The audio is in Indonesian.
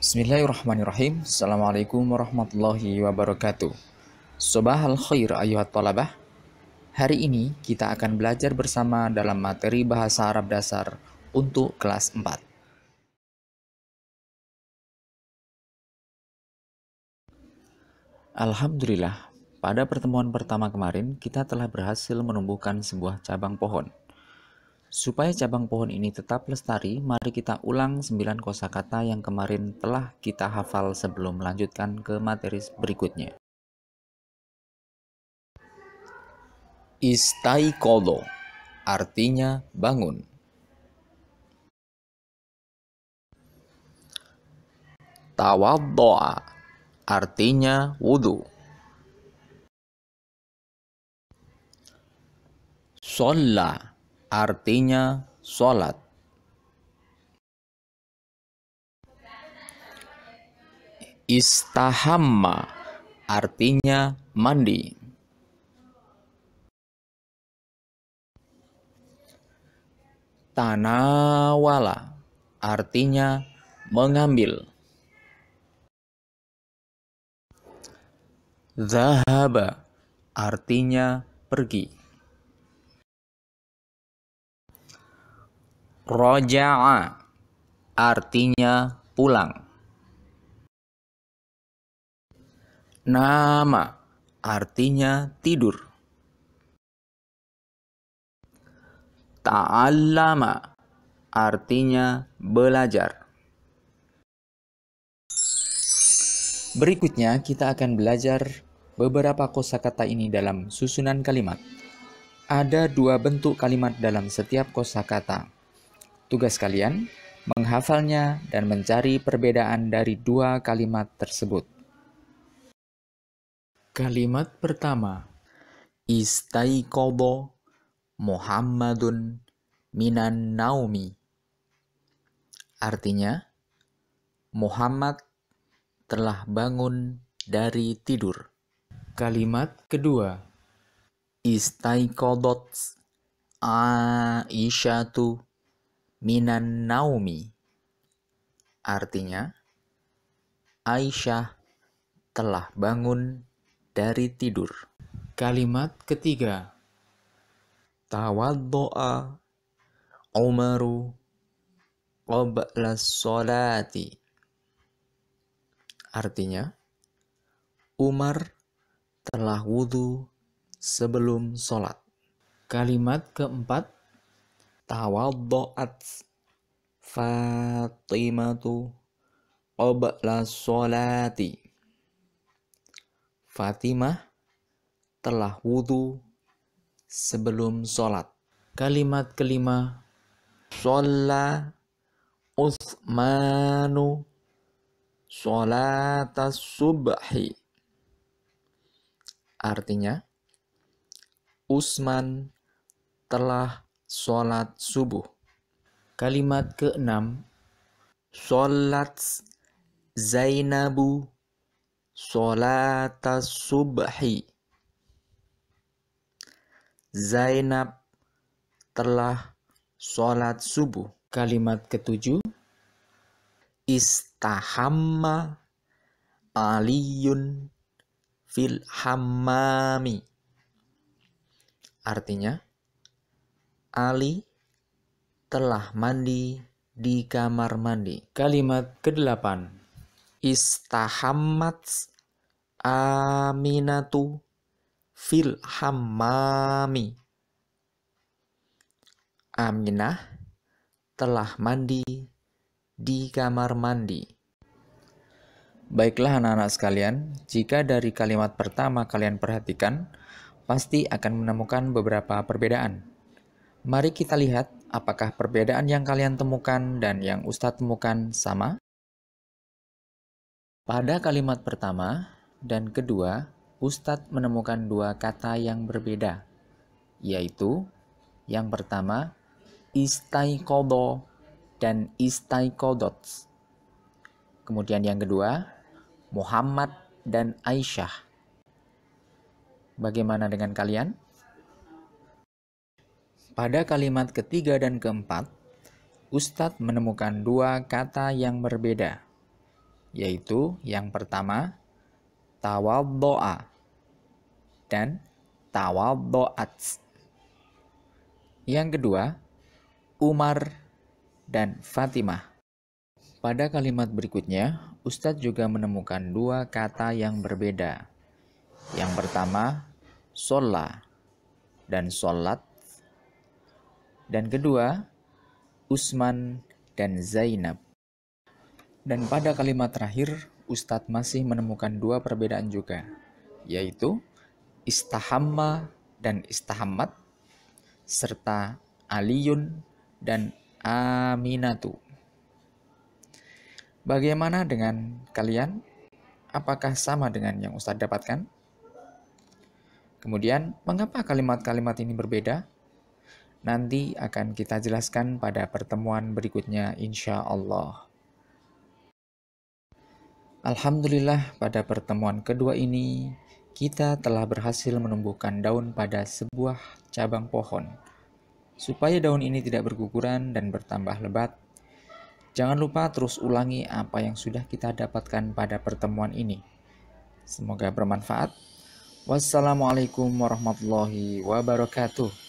Bismillahirrahmanirrahim. Assalamualaikum warahmatullahi wabarakatuh. al khair ayuhat talabah. Hari ini kita akan belajar bersama dalam materi bahasa Arab dasar untuk kelas 4. Alhamdulillah, pada pertemuan pertama kemarin kita telah berhasil menumbuhkan sebuah cabang pohon. Supaya cabang pohon ini tetap lestari, mari kita ulang 9 kosakata yang kemarin telah kita hafal sebelum melanjutkan ke materi berikutnya. istai kolo artinya bangun. Tawaddoa artinya wudhu. Sholat artinya sholat. Istahamma artinya mandi. Tanawala artinya mengambil. Zahaba artinya pergi. Roja'a artinya pulang. Nama artinya tidur. Ta'allama artinya belajar. Berikutnya kita akan belajar beberapa kosakata ini dalam susunan kalimat. Ada dua bentuk kalimat dalam setiap kosakata. Tugas kalian menghafalnya dan mencari perbedaan dari dua kalimat tersebut. Kalimat pertama, Istaiqobo Muhammadun minan naumi. Artinya, Muhammad telah bangun dari tidur. Kalimat kedua, Istaiqodat Aisyatu minan naumi. Artinya, Aisyah telah bangun dari tidur. Kalimat ketiga. Tawaddo'a Umaru qabla sholati. Artinya, Umar telah wudhu sebelum sholat. Kalimat keempat, tawaddoat Fatimatu qabla sholati Fatimah telah wudhu sebelum sholat kalimat kelima sholla Uthmanu sholatas subhi artinya Usman telah Sholat subuh. Kalimat keenam. Sholat Zainabu sholat subahi. Zainab telah sholat subuh. Kalimat ketujuh. Istahamma aliyun fil hammami. Artinya, Ali telah mandi di kamar mandi. Kalimat ke-8. Istahammat Aminatu fil hammami. Aminah telah mandi di kamar mandi. Baiklah anak-anak sekalian, jika dari kalimat pertama kalian perhatikan, pasti akan menemukan beberapa perbedaan. Mari kita lihat apakah perbedaan yang kalian temukan dan yang Ustadz temukan sama. Pada kalimat pertama dan kedua, Ustadz menemukan dua kata yang berbeda, yaitu yang pertama istaikodo dan istaikodot. Kemudian yang kedua, Muhammad dan Aisyah. Bagaimana dengan kalian? Pada kalimat ketiga dan keempat, Ustadz menemukan dua kata yang berbeda, yaitu yang pertama doa, dan doat. Yang kedua, Umar dan Fatimah. Pada kalimat berikutnya, Ustadz juga menemukan dua kata yang berbeda. Yang pertama, sholat dan sholat dan kedua Usman dan Zainab. Dan pada kalimat terakhir, Ustadz masih menemukan dua perbedaan juga, yaitu istahamma dan istahammat, serta aliyun dan aminatu. Bagaimana dengan kalian? Apakah sama dengan yang Ustadz dapatkan? Kemudian, mengapa kalimat-kalimat ini berbeda? nanti akan kita jelaskan pada pertemuan berikutnya insya Allah. Alhamdulillah pada pertemuan kedua ini kita telah berhasil menumbuhkan daun pada sebuah cabang pohon. Supaya daun ini tidak berguguran dan bertambah lebat, jangan lupa terus ulangi apa yang sudah kita dapatkan pada pertemuan ini. Semoga bermanfaat. Wassalamualaikum warahmatullahi wabarakatuh.